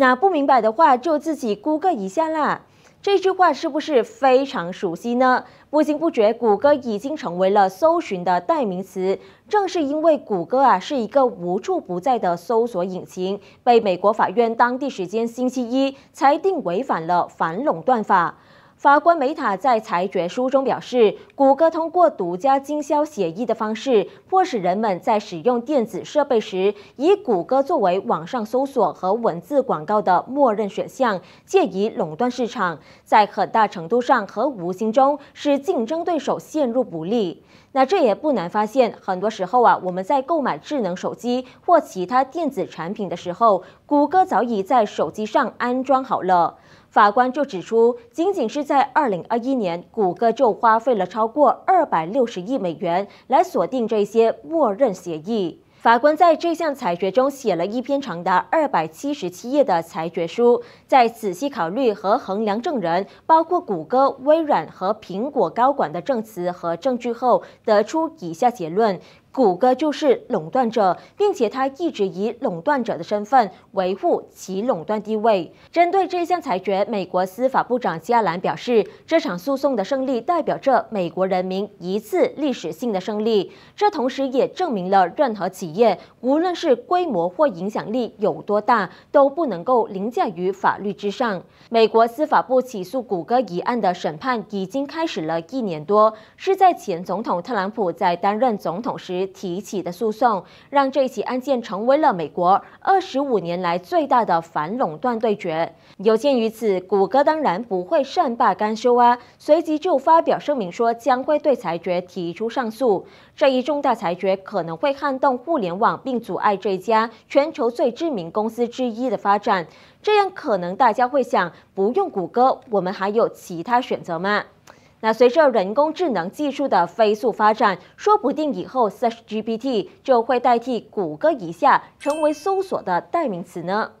那不明白的话，就自己估个一下啦。这句话是不是非常熟悉呢？不知不觉，谷歌已经成为了搜寻的代名词。正是因为谷歌啊，是一个无处不在的搜索引擎，被美国法院当地时间星期一裁定违反了反垄断法。法官梅塔在裁决书中表示，谷歌通过独家经销协议的方式，迫使人们在使用电子设备时以谷歌作为网上搜索和文字广告的默认选项，借以垄断市场，在很大程度上和无形中使竞争对手陷入不利。那这也不难发现，很多时候啊，我们在购买智能手机或其他电子产品的时候，谷歌早已在手机上安装好了。法官就指出，仅仅是在2021年，谷歌就花费了超过260亿美元来锁定这些默认协议。法官在这项裁决中写了一篇长达二百七十七页的裁决书，在仔细考虑和衡量证人，包括谷歌、微软和苹果高管的证词和证据后，得出以下结论。谷歌就是垄断者，并且他一直以垄断者的身份维护其垄断地位。针对这项裁决，美国司法部长加兰表示：“这场诉讼的胜利代表着美国人民一次历史性的胜利。这同时也证明了任何企业，无论是规模或影响力有多大，都不能够凌驾于法律之上。”美国司法部起诉谷歌一案的审判已经开始了一年多，是在前总统特朗普在担任总统时。提起的诉讼，让这起案件成为了美国二十五年来最大的反垄断对决。有鉴于此，谷歌当然不会善罢甘休啊！随即就发表声明说，将会对裁决提出上诉。这一重大裁决可能会撼动互联网，并阻碍这家全球最知名公司之一的发展。这样，可能大家会想：不用谷歌，我们还有其他选择吗？那随着人工智能技术的飞速发展，说不定以后 ChatGPT 就会代替谷歌一下，成为搜索的代名词呢。